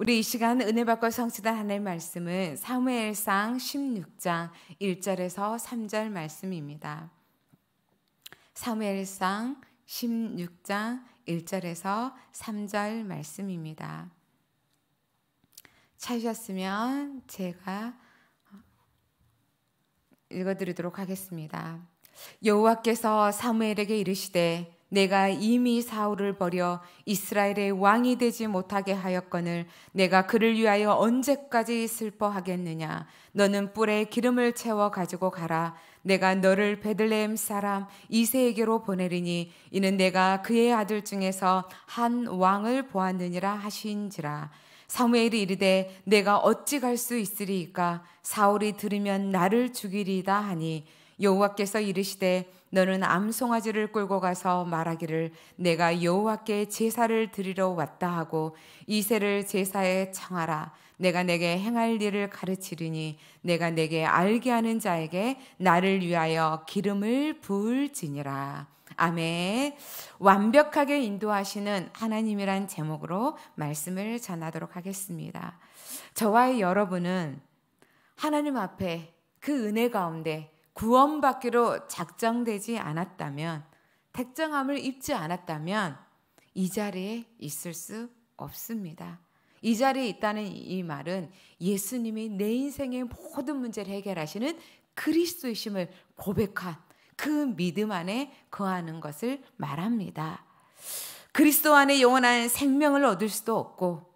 우리 이 시간 은혜 받고 성취된 하나님 말씀은 사무엘상 16장 1절에서 3절 말씀입니다. 사무엘상 16장 1절에서 3절 말씀입니다. 찾으셨으면 제가 읽어드리도록 하겠습니다. 여호와께서 사무엘에게 이르시되 내가 이미 사울을 버려 이스라엘의 왕이 되지 못하게 하였거늘 내가 그를 위하여 언제까지 슬퍼하겠느냐 너는 뿔에 기름을 채워 가지고 가라 내가 너를 베들레헴 사람 이세에게로 보내리니 이는 내가 그의 아들 중에서 한 왕을 보았느니라 하신지라 사무엘이 이르되 내가 어찌 갈 수 있으리이까 사울이 들으면 나를 죽이리이다 하니 여호와께서 이르시되 너는 암송아지를 끌고 가서 말하기를 내가 여호와께 제사를 드리러 왔다 하고 이새를 제사에 청하라 내가 내게 행할 일을 가르치리니 내가 내게 알게 하는 자에게 나를 위하여 기름을 부을지니라 아멘 완벽하게 인도하시는 하나님이란 제목으로 말씀을 전하도록 하겠습니다 저와 여러분은 하나님 앞에 그 은혜 가운데 구원받기로 작정되지 않았다면, 택정함을 입지 않았다면 이 자리에 있을 수 없습니다. 이 자리에 있다는 이 말은 예수님이 내 인생의 모든 문제를 해결하시는 그리스도이심을 고백한 그 믿음 안에 거하는 것을 말합니다. 그리스도 안에 영원한 생명을 얻을 수도 없고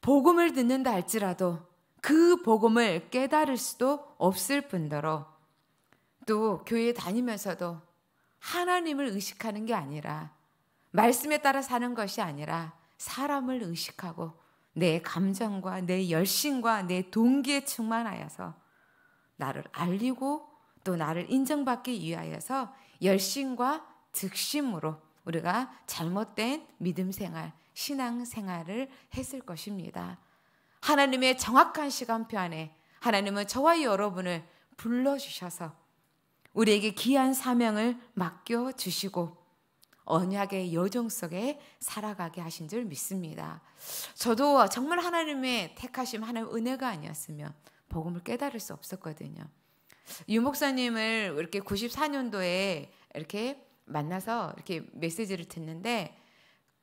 복음을 듣는다 할지라도 그 복음을 깨달을 수도 없을 뿐더러 또 교회에 다니면서도 하나님을 의식하는 게 아니라 말씀에 따라 사는 것이 아니라 사람을 의식하고 내 감정과 내 열심과 내 동기에 충만하여서 나를 알리고 또 나를 인정받기 위하여서 열심과 즉심으로 우리가 잘못된 믿음 생활, 신앙 생활을 했을 것입니다. 하나님의 정확한 시간표 안에 하나님은 저와 여러분을 불러주셔서 우리에게 귀한 사명을 맡겨주시고 언약의 여정 속에 살아가게 하신 줄 믿습니다. 저도 정말 하나님의 택하심, 하나님 은혜가 아니었으면 복음을 깨달을 수 없었거든요. 유 목사님을 이렇게 94년도에 이렇게 만나서 이렇게 메시지를 듣는데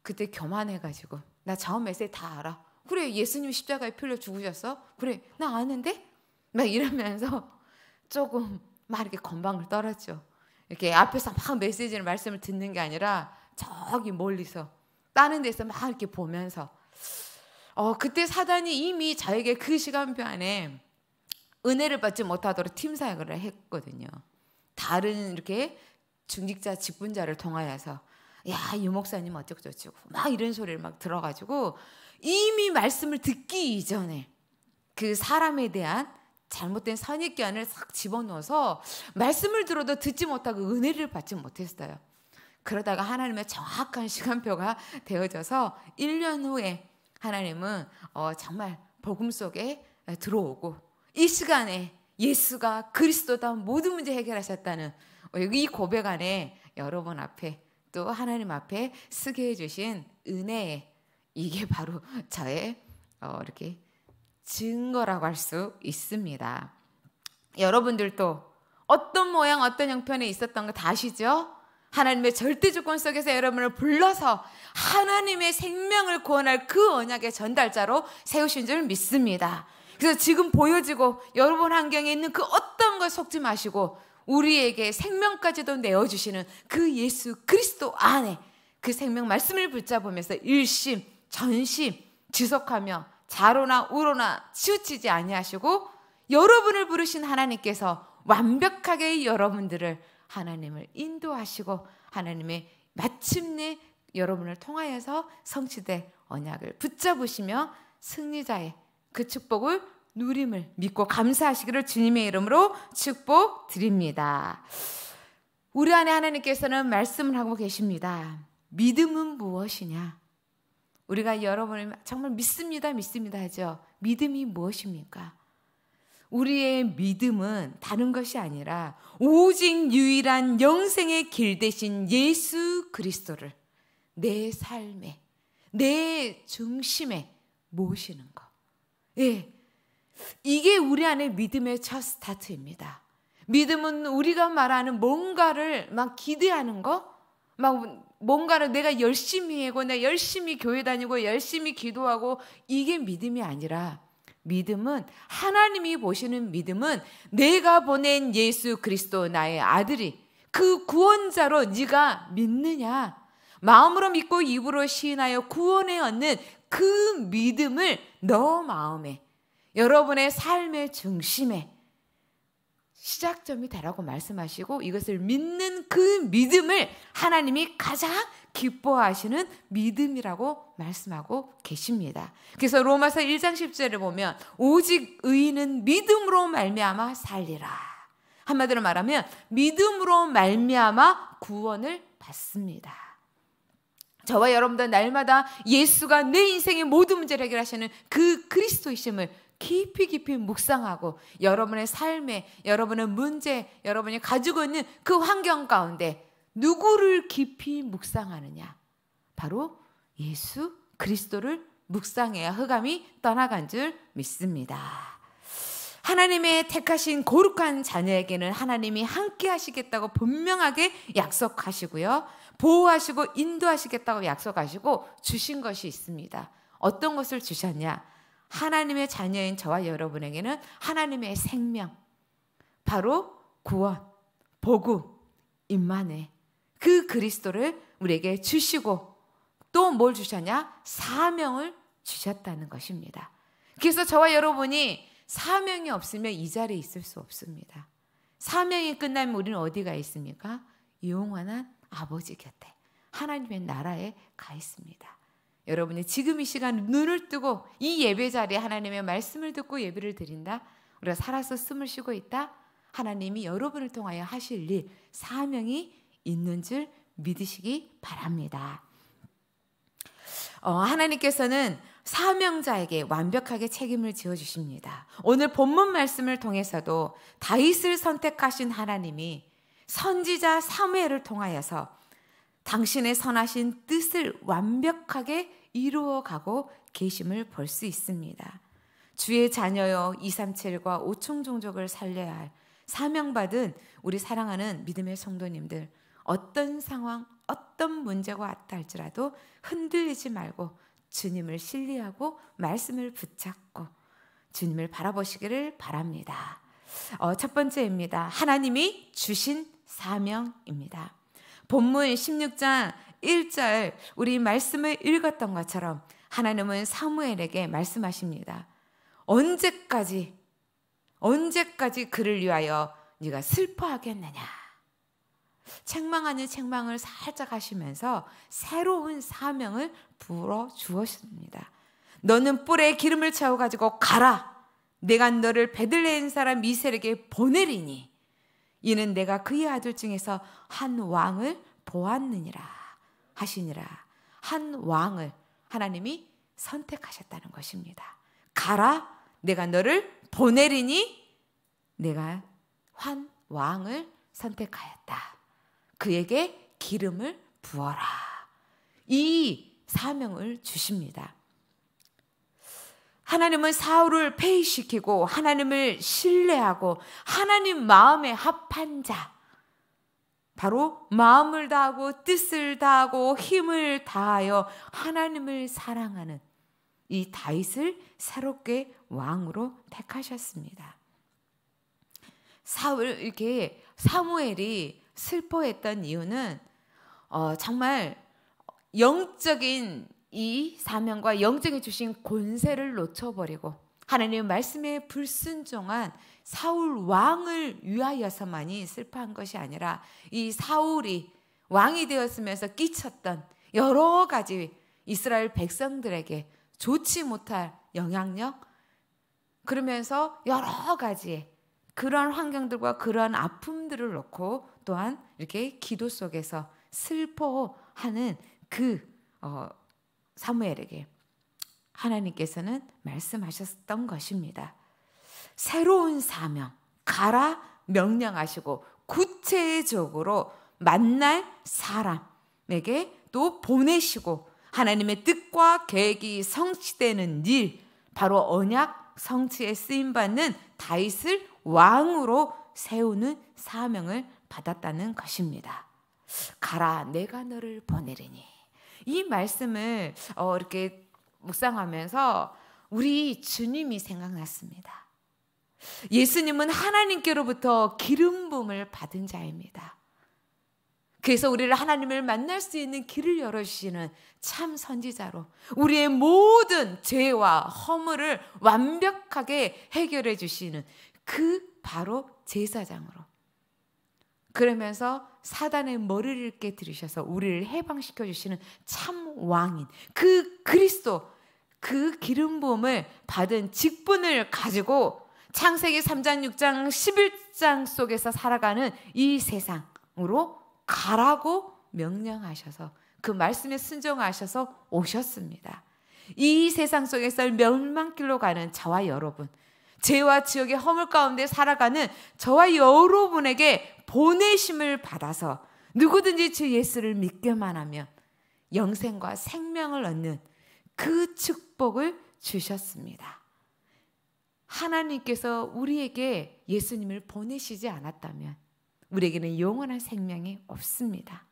그때 교만해가지고 나 저 메시지 다 알아. 그래, 예수님 십자가에 필려 죽으셨어? 그래, 나 아는데? 막 이러면서 조금 막 이렇게 건방을 떨었죠. 이렇게 앞에서 막 메시지를 말씀을 듣는 게 아니라 저기 멀리서 다른 데서 막 이렇게 보면서 어 그때 사단이 이미 저에게 그 시간표 안에 은혜를 받지 못하도록 팀 사역을 했거든요. 다른 이렇게 중직자 직분자를 통하여서 야유 목사님 어쩌고 저쩌고 막 이런 소리를 막 들어가지고 이미 말씀을 듣기 이전에 그 사람에 대한 잘못된 선입견을 싹 집어넣어서 말씀을 들어도 듣지 못하고 은혜를 받지 못했어요. 그러다가 하나님의 정확한 시간표가 되어져서 1년 후에 하나님은 어, 정말 복음 속에 들어오고 이 시간에 예수가 그리스도다 모든 문제 해결하셨다는 이 고백 안에 여러분 앞에 또 하나님 앞에 쓰게 해주신 은혜 이게 바로 저의 어, 이렇게 증거라고 할 수 있습니다. 여러분들도 어떤 모양 어떤 형편에 있었던 거다시죠 하나님의 절대 조건 속에서 여러분을 불러서 하나님의 생명을 구원할 그 언약의 전달자로 세우신 줄 믿습니다. 그래서 지금 보여지고 여러분 환경에 있는 그 어떤 걸 속지 마시고 우리에게 생명까지도 내어주시는 그 예수 그리스도 안에 그 생명 말씀을 붙잡으면서 일심, 전심 지속하며 자로나 우로나 치우치지 아니하시고 여러분을 부르신 하나님께서 완벽하게 여러분들을 하나님을 인도하시고 하나님의 마침내 여러분을 통하여서 성취될 언약을 붙잡으시며 승리자의 그 축복을 누림을 믿고 감사하시기를 주님의 이름으로 축복드립니다. 우리 안에 하나님께서는 말씀을 하고 계십니다. 믿음은 무엇이냐? 우리가 여러분을 정말 믿습니다, 믿습니다 하죠. 믿음이 무엇입니까? 우리의 믿음은 다른 것이 아니라 오직 유일한 영생의 길 대신 예수 그리스도를 내 삶에, 내 중심에 모시는 것. 예, 이게 우리 안에 믿음의 첫 스타트입니다. 믿음은 우리가 말하는 뭔가를 막 기대하는 거, 막 뭔가를 내가 열심히 하고, 내가 열심히 교회 다니고, 열심히 기도하고, 이게 믿음이 아니라, 믿음은, 하나님이 보시는 믿음은 내가 보낸 예수 그리스도 나의 아들이 그 구원자로 네가 믿느냐. 마음으로 믿고 입으로 시인하여 구원에 얻는 그 믿음을 너 마음에, 여러분의 삶의 중심에 시작점이 되라고 말씀하시고 이것을 믿는 그 믿음을 하나님이 가장 기뻐하시는 믿음이라고 말씀하고 계십니다. 그래서 로마서 1장 10절을 보면 오직 의인은 믿음으로 말미암아 살리라. 한마디로 말하면 믿음으로 말미암아 구원을 받습니다. 저와 여러분들 날마다 예수가 내 인생의 모든 문제를 해결하시는 그 그리스도이심을 깊이 깊이 묵상하고 여러분의 삶에 여러분의 문제 여러분이 가지고 있는 그 환경 가운데 누구를 깊이 묵상하느냐 바로 예수 그리스도를 묵상해야 흑암이 떠나간 줄 믿습니다. 하나님의 택하신 고룩한 자녀에게는 하나님이 함께 하시겠다고 분명하게 약속하시고요. 보호하시고 인도하시겠다고 약속하시고 주신 것이 있습니다. 어떤 것을 주셨냐? 하나님의 자녀인 저와 여러분에게는 하나님의 생명, 바로 구원, 복음, 임만의 그 그리스도를 우리에게 주시고 또 뭘 주셨냐? 사명을 주셨다는 것입니다. 그래서 저와 여러분이 사명이 없으면 이 자리에 있을 수 없습니다. 사명이 끝나면 우리는 어디가 있습니까? 영원한 아버지 곁에 하나님의 나라에 가 있습니다. 여러분이 지금 이 시간 눈을 뜨고 이 예배 자리에 하나님의 말씀을 듣고 예배를 드린다. 우리가 살아서 숨을 쉬고 있다. 하나님이 여러분을 통하여 하실 일, 사명이 있는 줄 믿으시기 바랍니다. 어, 하나님께서는 사명자에게 완벽하게 책임을 지어 주십니다. 오늘 본문 말씀을 통해서도 다윗을 선택하신 하나님이 선지자 사무엘을 통하여서 당신의 선하신 뜻을 완벽하게 이루어가고 계심을 볼 수 있습니다. 주의 자녀여 237과 5총 종족을 살려야 할 사명받은 우리 사랑하는 믿음의 성도님들 어떤 상황 어떤 문제와 아탈지라도 흔들리지 말고 주님을 신뢰하고 말씀을 붙잡고 주님을 바라보시기를 바랍니다. 어, 첫 번째입니다. 하나님이 주신 사명입니다. 본문 16장 1절 우리 말씀을 읽었던 것처럼 하나님은 사무엘에게 말씀하십니다. 언제까지 언제까지 그를 위하여 네가 슬퍼하겠느냐? 책망하는 책망을 살짝 하시면서 새로운 사명을 불어 주었습니다. 너는 뿔에 기름을 채워 가지고 가라. 내가 너를 베들레헴 사람 미셀에게 보내리니 이는 내가 그의 아들 중에서 한 왕을 보았느니라 하시니라. 한 왕을 하나님이 선택하셨다는 것입니다. 가라, 내가 너를 보내리니 내가 한 왕을 선택하였다. 그에게 기름을 부어라. 이 사명을 주십니다. 하나님은 사울을 폐의시키고 하나님을 신뢰하고 하나님 마음에 합한 자. 바로 마음을 다하고 뜻을 다하고 힘을 다하여 하나님을 사랑하는 이 다윗을 새롭게 왕으로 택하셨습니다. 사울 이렇게 사무엘이 슬퍼했던 이유는 어, 정말 영적인 이 사명과 영정이 주신 권세를 놓쳐버리고 하나님의 말씀에 불순종한 사울 왕을 위하여서만이 슬퍼한 것이 아니라 이 사울이 왕이 되었으면서 끼쳤던 여러 가지 이스라엘 백성들에게 좋지 못할 영향력 그러면서 여러 가지 그러한 환경들과 그러한 아픔들을 놓고 또한 이렇게 기도 속에서 슬퍼하는 그 어, 사무엘에게 하나님께서는 말씀하셨던 것입니다. 새로운 사명, 가라 명령하시고 구체적으로 만날 사람에게 또 보내시고 하나님의 뜻과 계획이 성취되는 일, 바로 언약 성취에 쓰임받는 다윗을 왕으로 세우는 사명을 받았다는 것입니다. 가라, 내가 너를 보내리니. 이 말씀을 어, 이렇게 묵상하면서 우리 주님이 생각났습니다. 예수님은 하나님께로부터 기름 부을 받은 자입니다. 그래서 우리를 하나님을 만날 수 있는 길을 열어주시는 참 선지자로 우리의 모든 죄와 허물을 완벽하게 해결해 주시는 그 바로 제사장으로 그러면서 사단의 머리를 깨뜨리셔서 우리를 해방시켜 주시는 참 왕인 그 그리스도 그 기름 부음을 받은 직분을 가지고 창세기 3장 6장 11장 속에서 살아가는 이 세상으로 가라고 명령하셔서 그 말씀에 순종하셔서 오셨습니다. 이 세상 속에서 멸망길로 가는 저와 여러분 죄와 지옥의 허물 가운데 살아가는 저와 여러분에게 보내심을 받아서 누구든지 주 예수를 믿게만 하면 영생과 생명을 얻는 그 축복을 주셨습니다. 하나님께서 우리에게 예수님을 보내시지 않았다면 우리에게는 영원한 생명이 없습니다.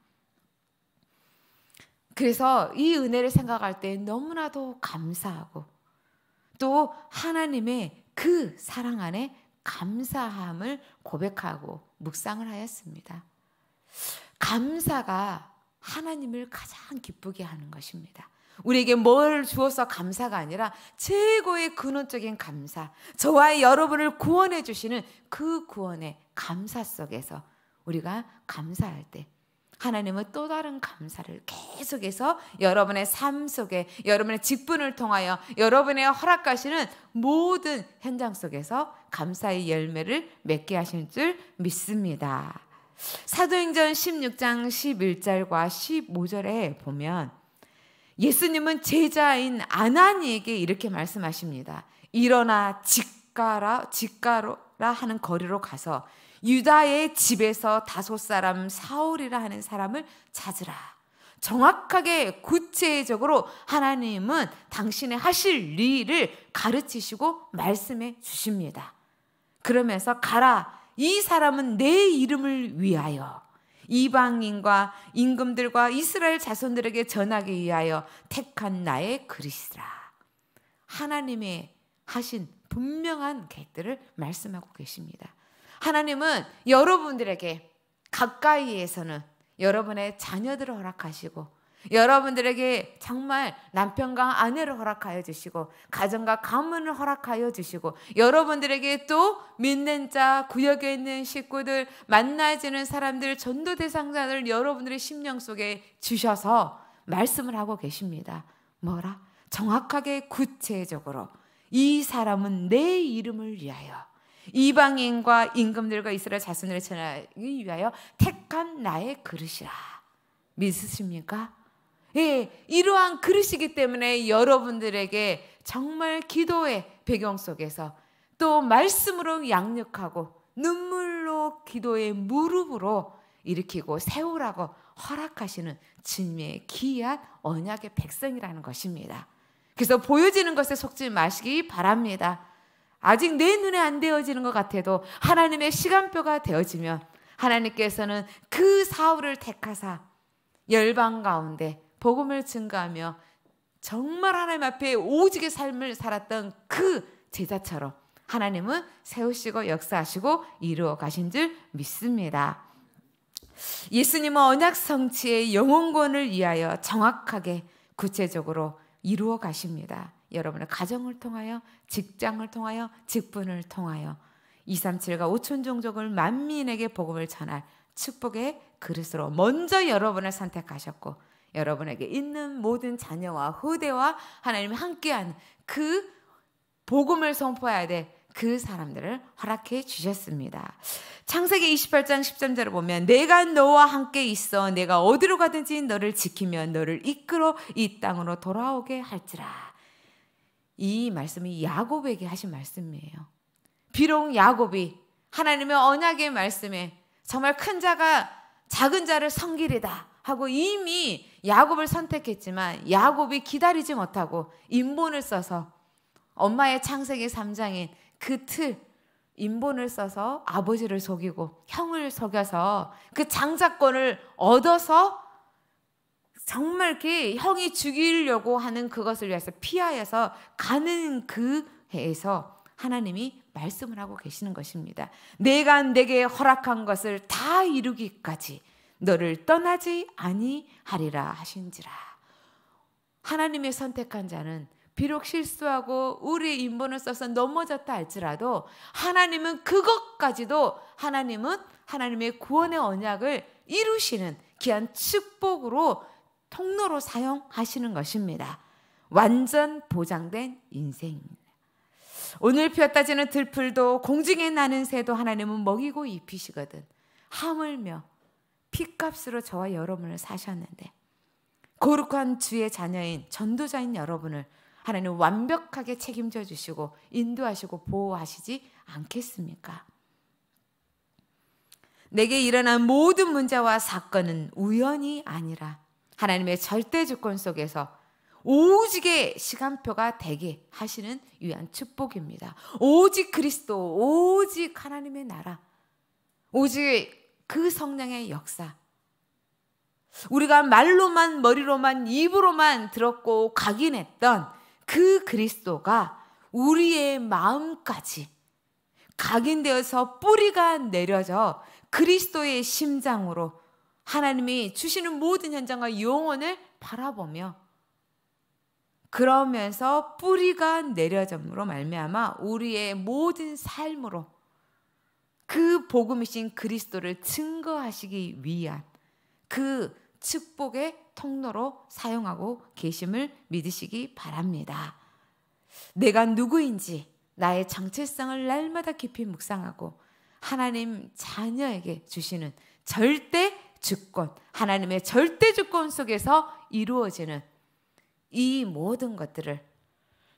그래서 이 은혜를 생각할 때 너무나도 감사하고 또 하나님의 그 사랑 안에 감사함을 고백하고 묵상을 하였습니다. 감사가 하나님을 가장 기쁘게 하는 것입니다. 우리에게 뭘 주어서 감사가 아니라 최고의 근원적인 감사, 저와 여러분을 구원해 주시는 그 구원의 감사 속에서 우리가 감사할 때 하나님은 또 다른 감사를 계속해서 여러분의 삶 속에 여러분의 직분을 통하여 여러분의 허락하시는 모든 현장 속에서 감사의 열매를 맺게 하실 줄 믿습니다. 사도행전 16장 11절과 15절에 보면 예수님은 제자인 아나니에게 이렇게 말씀하십니다. 일어나 직가라 직가라 하는 거리로 가서 유다의 집에서 다섯 사람 사울이라 하는 사람을 찾으라. 정확하게 구체적으로 하나님은 당신의 하실 일을 가르치시고 말씀해 주십니다. 그러면서 가라. 이 사람은 내 이름을 위하여 이방인과 임금들과 이스라엘 자손들에게 전하기 위하여 택한 나의 그리스라. 하나님의 하신 분명한 계획들을 말씀하고 계십니다. 하나님은 여러분들에게 가까이에서는 여러분의 자녀들을 허락하시고 여러분들에게 정말 남편과 아내를 허락하여 주시고 가정과 가문을 허락하여 주시고 여러분들에게 또 믿는 자 구역에 있는 식구들 만나지는 사람들 전도 대상자들 여러분들의 심령 속에 주셔서 말씀을 하고 계십니다. 뭐라? 정확하게 구체적으로 이 사람은 내 이름을 위하여 이방인과 임금들과 이스라엘 자손을 전하기 위하여 택한 나의 그릇이라. 믿으십니까? 예, 이러한 그릇이기 때문에 여러분들에게 정말 기도의 배경 속에서 또 말씀으로 양육하고 눈물로 기도의 무릎으로 일으키고 세우라고 허락하시는 진미의 기한 언약의 백성이라는 것입니다. 그래서 보여지는 것에 속지 마시기 바랍니다. 아직 내 눈에 안 되어지는 것 같아도 하나님의 시간표가 되어지면 하나님께서는 그 사울을 택하사 열방 가운데 복음을 증가하며 정말 하나님 앞에 오직의 삶을 살았던 그 제자처럼 하나님은 세우시고 역사하시고 이루어 가신 줄 믿습니다. 예수님은 언약 성취의 영혼권을 위하여 정확하게 구체적으로 이루어 가십니다. 여러분의 가정을 통하여 직장을 통하여 직분을 통하여 237과 5천 종족을 만민에게 복음을 전할 축복의 그릇으로 먼저 여러분을 선택하셨고 여러분에게 있는 모든 자녀와 후대와 하나님이 함께한 그 복음을 선포해야 될 그 사람들을 허락해 주셨습니다. 창세기 28장 13절을 보면 내가 너와 함께 있어 내가 어디로 가든지 너를 지키며 너를 이끌어 이 땅으로 돌아오게 할지라. 이 말씀이 야곱에게 하신 말씀이에요. 비록 야곱이 하나님의 언약의 말씀에 정말 큰 자가 작은 자를 섬기리다 하고 이미 야곱을 선택했지만 야곱이 기다리지 못하고 인본을 써서 엄마의 창세기 3장인 그 틀, 인본을 써서 아버지를 속이고 형을 속여서 그 장자권을 얻어서 정말 이렇게 형이 죽이려고 하는 그것을 위해서 피하여서 가는 그 해에서 하나님이 말씀을 하고 계시는 것입니다. 내가 내게 허락한 것을 다 이루기까지 너를 떠나지 아니하리라 하신지라. 하나님의 선택한 자는 비록 실수하고 우리의 인본을 써서 넘어졌다 할지라도 하나님은 그것까지도 하나님은 하나님의 구원의 언약을 이루시는 귀한 축복으로 통로로 사용하시는 것입니다. 완전 보장된 인생입니다. 오늘 피었다지는 들풀도 공중에 나는 새도 하나님은 먹이고 입히시거든. 하물며 피값으로 저와 여러분을 사셨는데 거룩한 주의 자녀인 전도자인 여러분을 하나님 완벽하게 책임져 주시고 인도하시고 보호하시지 않겠습니까? 내게 일어난 모든 문제와 사건은 우연이 아니라 하나님의 절대 주권 속에서 오직의 시간표가 되게 하시는 위한 축복입니다. 오직 그리스도, 오직 하나님의 나라, 오직 그 성령의 역사. 우리가 말로만, 머리로만, 입으로만 들었고 각인했던 그 그리스도가 우리의 마음까지 각인되어서 뿌리가 내려져 그리스도의 심장으로 하나님이 주시는 모든 현장과 영혼을 바라보며 그러면서 뿌리가 내려짐으로 말미암아 우리의 모든 삶으로 그 복음이신 그리스도를 증거하시기 위한 그 축복의 통로로 사용하고 계심을 믿으시기 바랍니다. 내가 누구인지 나의 정체성을 날마다 깊이 묵상하고 하나님 자녀에게 주시는 절대 주권, 하나님의 절대 주권 속에서 이루어지는 이 모든 것들을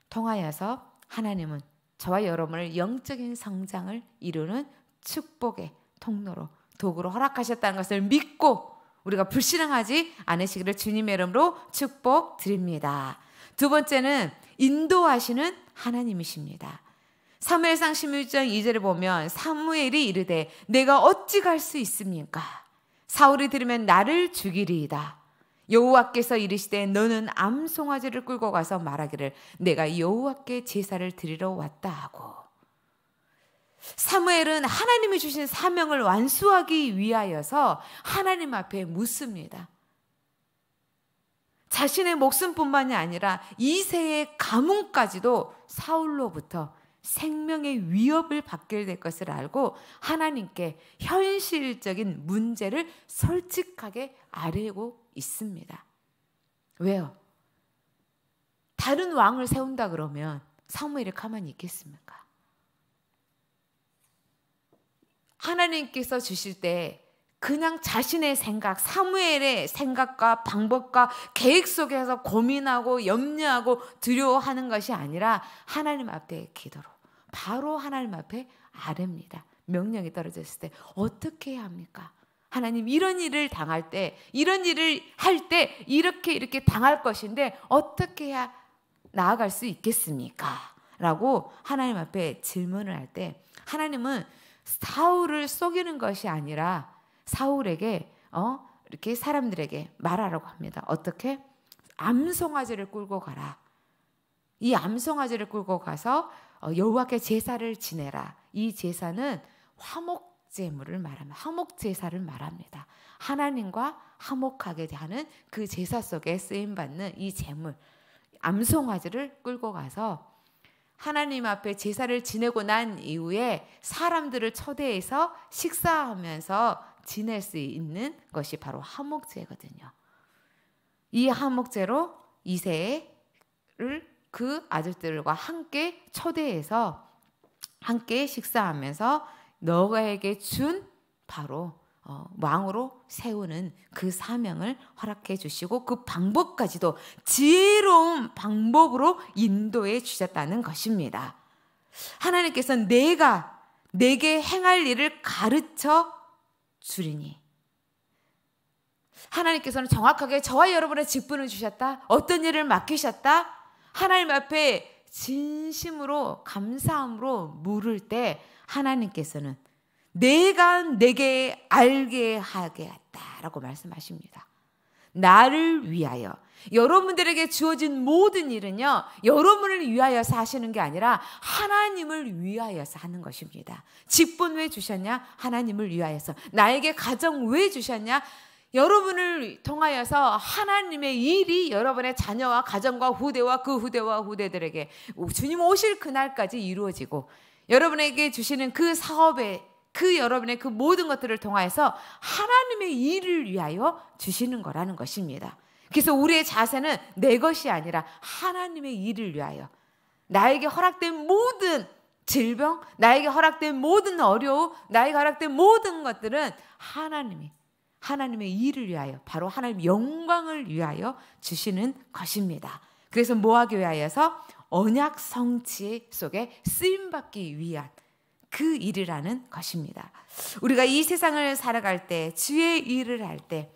통하여서 하나님은 저와 여러분을 영적인 성장을 이루는 축복의 통로로 도구로 허락하셨다는 것을 믿고 우리가 불신앙하지 않으시기를 주님의 이름으로 축복드립니다. 두 번째는 인도하시는 하나님이십니다. 사무엘상 16장 2절을 보면 사무엘이 이르되 내가 어찌 갈 수 있습니까? 사울이 들으면 나를 죽이리이다. 여호와께서 이르시되 너는 암송아지를 끌고 가서 말하기를 내가 여호와께 제사를 드리러 왔다 하고 사무엘은 하나님이 주신 사명을 완수하기 위하여서 하나님 앞에 묻습니다. 자신의 목숨뿐만이 아니라 이세의 가문까지도 사울로부터 생명의 위협을 받게 될 것을 알고 하나님께 현실적인 문제를 솔직하게 아뢰고 있습니다. 왜요? 다른 왕을 세운다 그러면 사무엘이 가만히 있겠습니까? 하나님께서 주실 때 그냥 자신의 생각, 사무엘의 생각과 방법과 계획 속에서 고민하고 염려하고 두려워하는 것이 아니라 하나님 앞에 기도로 바로 하나님 앞에 아릅니다 명령이 떨어졌을 때 어떻게 해야 합니까? 하나님 이런 일을 당할 때 이런 일을 할 때 이렇게 이렇게 당할 것인데 어떻게 해야 나아갈 수 있겠습니까? 라고 하나님 앞에 질문을 할 때 하나님은 사울을 속이는 것이 아니라 사울에게 어 이렇게 사람들에게 말하라고 합니다. 어떻게? 암송아지를 끌고 가라. 이 암송아지를 끌고 가서 어, 여호와께 제사를 지내라. 이 제사는 화목 제물을 말합니다. 화목 제사를 말합니다. 하나님과 화목하게 하는 그 제사 속에 쓰임 받는 이 제물 암송아지를 끌고 가서 하나님 앞에 제사를 지내고 난 이후에 사람들을 초대해서 식사하면서 지낼 수 있는 것이 바로 화목제거든요. 이 화목제로 이세를 그 아들들과 함께 초대해서 함께 식사하면서 너에게 준 바로 어, 왕으로 세우는 그 사명을 허락해 주시고 그 방법까지도 지혜로운 방법으로 인도해 주셨다는 것입니다. 하나님께서 내가 내게 행할 일을 가르쳐 주리니 하나님께서는 정확하게 저와 여러분의 직분을 주셨다. 어떤 일을 맡기셨다. 하나님 앞에 진심으로 감사함으로 물을 때 하나님께서는 내가 내게 알게 하게 했다라고 말씀하십니다. 나를 위하여 여러분들에게 주어진 모든 일은요 여러분을 위하여서 하시는 게 아니라 하나님을 위하여서 하는 것입니다. 직분 왜 주셨냐? 하나님을 위하여서 나에게 가정 왜 주셨냐? 여러분을 통하여서 하나님의 일이 여러분의 자녀와 가정과 후대와 그 후대와 후대들에게 주님 오실 그날까지 이루어지고 여러분에게 주시는 그 사업에 그 여러분의 그 모든 것들을 통하여서 하나님의 일을 위하여 주시는 거라는 것입니다. 그래서 우리의 자세는 내 것이 아니라 하나님의 일을 위하여 나에게 허락된 모든 질병, 나에게 허락된 모든 어려움, 나에게 허락된 모든 것들은 하나님이 하나님의 일을 위하여 바로 하나님 영광을 위하여 주시는 것입니다. 그래서 모하기 위하서 언약 성취 속에 쓰임 받기 위한 그 일이라는 것입니다. 우리가 이 세상을 살아갈 때 주의 일을 할 때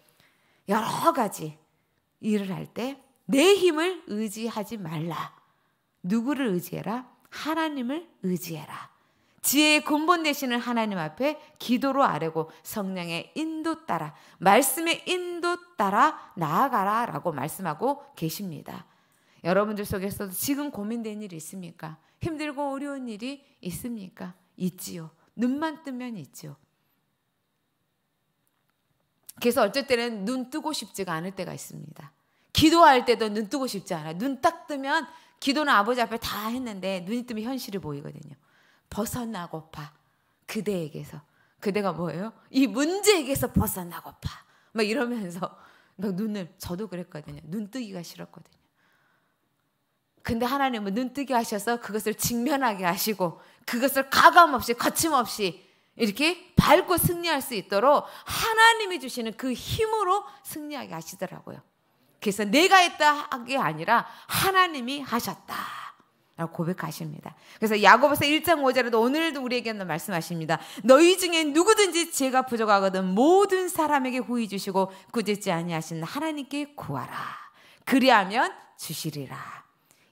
여러 가지 일을 할 때 내 힘을 의지하지 말라. 누구를 의지해라? 하나님을 의지해라. 지혜의 근본 되시는 하나님 앞에 기도로 아뢰고 성령의 인도 따라 말씀의 인도 따라 나아가라라고 말씀하고 계십니다. 여러분들 속에서도 지금 고민된 일이 있습니까? 힘들고 어려운 일이 있습니까? 있지요. 눈만 뜨면 있지요. 그래서 어쩔 때는 눈 뜨고 싶지가 않을 때가 있습니다. 기도할 때도 눈 뜨고 싶지 않아. 눈딱 뜨면 기도는 아버지 앞에 다 했는데 눈이 뜨면 현실이 보이거든요. 벗어나고파. 그대에게서. 그대가 뭐예요? 이 문제에게서 벗어나고파. 막 이러면서 막 눈을 저도 그랬거든요. 눈뜨기가 싫었거든요. 근데 하나님은 눈뜨게 하셔서 그것을 직면하게 하시고 그것을 가감없이 거침없이 이렇게 밟고 승리할 수 있도록 하나님이 주시는 그 힘으로 승리하게 하시더라고요. 그래서 내가 했다 한 게 아니라 하나님이 하셨다. 라고 고백하십니다. 그래서 야고보서 1장 5절에도 오늘도 우리에게는 말씀하십니다. 너희 중에 누구든지 죄가 부족하거든 모든 사람에게 후이 주시고 구제지 아니하신 하나님께 구하라. 그리하면 주시리라.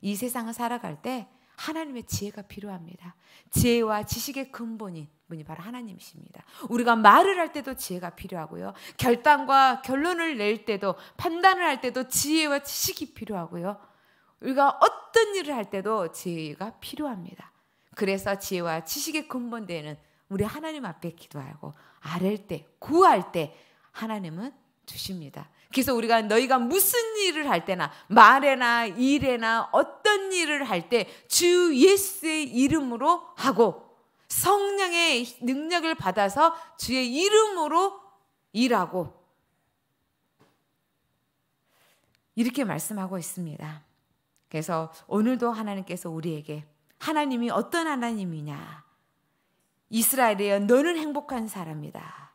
이 세상을 살아갈 때 하나님의 지혜가 필요합니다. 지혜와 지식의 근본인 분이 바로 하나님이십니다. 우리가 말을 할 때도 지혜가 필요하고요. 결단과 결론을 낼 때도 판단을 할 때도 지혜와 지식이 필요하고요. 우리가 어떤 일을 할 때도 지혜가 필요합니다. 그래서 지혜와 지식의 근본되는 우리 하나님 앞에 기도하고 아랠 때, 구할 때 하나님은 주십니다. 그래서 우리가 너희가 무슨 일을 할 때나 말에나 일에나 어떤 일을 할 때 주 예수의 이름으로 하고 성령의 능력을 받아서 주의 이름으로 일하고 이렇게 말씀하고 있습니다. 그래서 오늘도 하나님께서 우리에게 하나님이 어떤 하나님이냐. 이스라엘이여 너는 행복한 사람이다.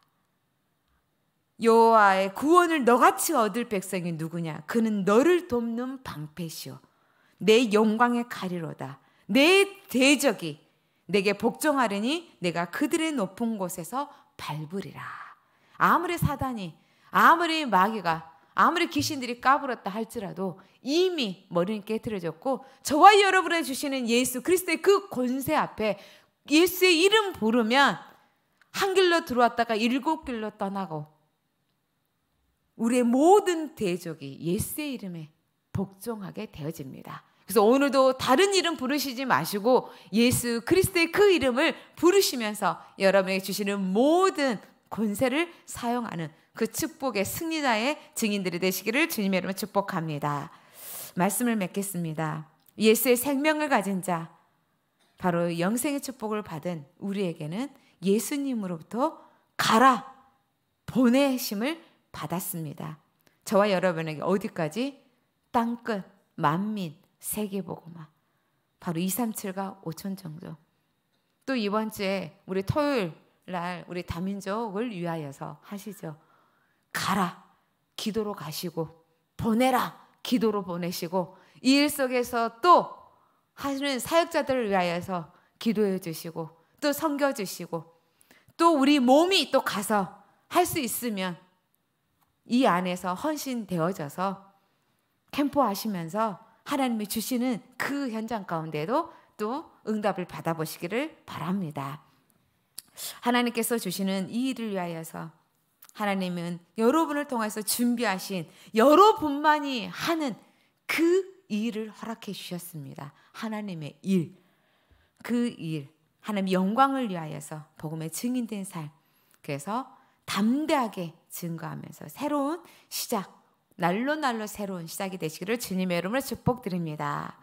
여호와의 구원을 너같이 얻을 백성이 누구냐? 그는 너를 돕는 방패시오. 내 영광의 가리로다. 내 대적이 내게 복종하려니 내가 그들의 높은 곳에서 밟으리라. 아무리 사단이 아무리 마귀가 아무리 귀신들이 까불었다 할지라도 이미 머리는 깨트려졌고 저와 여러분의 주시는 예수 그리스도의 그 권세 앞에 예수의 이름 부르면 한 길로 들어왔다가 일곱 길로 떠나고 우리의 모든 대적이 예수의 이름에 복종하게 되어집니다. 그래서 오늘도 다른 이름 부르시지 마시고 예수 그리스도의 그 이름을 부르시면서 여러분에게 주시는 모든 권세를 사용하는 그 축복의 승리자의 증인들이 되시기를 주님의 이름으로 축복합니다. 말씀을 맺겠습니다. 예수의 생명을 가진 자, 바로 영생의 축복을 받은 우리에게는 예수님으로부터 가라! 보내 힘을 받았습니다. 저와 여러분에게 어디까지? 땅끝, 만민, 세계보고만. 바로 237과 5천 정도. 또 이번 주에 우리 토요일 날 우리 다민족을 위하여서 하시죠. 가라. 기도로 가시고 보내라. 기도로 보내시고 이 일 속에서 또 하시는 사역자들을 위하여서 기도해 주시고 또 섬겨 주시고 또 우리 몸이 또 가서 할 수 있으면 이 안에서 헌신되어져서 캠프하시면서 하나님이 주시는 그 현장 가운데도 또 응답을 받아보시기를 바랍니다. 하나님께서 주시는 이 일을 위하여서 하나님은 여러분을 통해서 준비하신 여러분만이 하는 그 일을 허락해 주셨습니다. 하나님의 일. 그 일. 하나님 영광을 위하여서 복음의 증인된 삶. 그래서 담대하게 증거하면서 새로운 시작. 날로 날로 새로운 시작이 되시기를 주님의 이름으로 축복드립니다.